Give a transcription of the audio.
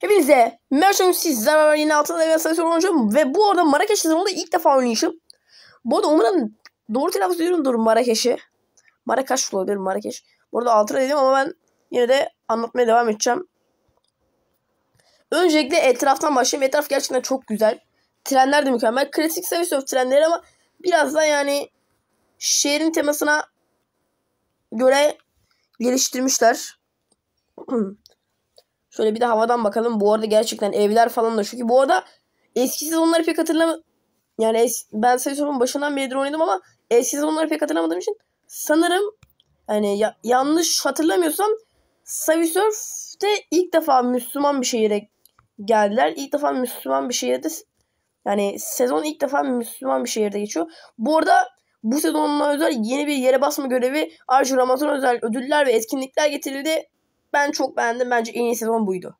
Hepinize merhaba sizler ben yeni altın level sayısı oynayacağım ve bu arada Marrakeş sezonunda ilk defa oynayışım. Bu arada umarım doğru telaffuz ediyorumdur Marrakeş'i. Marrakeş olabilir Marrakeş. Bu arada altına dedim ama ben yine de anlatmaya devam edeceğim. Öncelikle etraftan başlayayım. Etraf gerçekten çok güzel. Trenler de mükemmel. Klasik service of trenleri ama biraz da yani şehrin temasına göre geliştirmişler. Şöyle bir de havadan bakalım. Bu arada gerçekten evler falan da. Çünkü bu arada eski sezonları pek hatırlamıyorum. Yani es ben sezonun başından beridir oynadım ama eski sezonları pek hatırlamadığım için sanırım hani ya yanlış hatırlamıyorsam Savisurf'te ilk defa Müslüman bir şehire geldiler. İlk defa Müslüman bir şehirde yani sezon ilk defa Müslüman bir şehirde geçiyor. Bu arada bu sezonla özel yeni bir yere basma görevi, Arju Ramazan özel ödüller ve etkinlikler getirildi. Ben çok beğendim. Bence en iyi sezon buydu.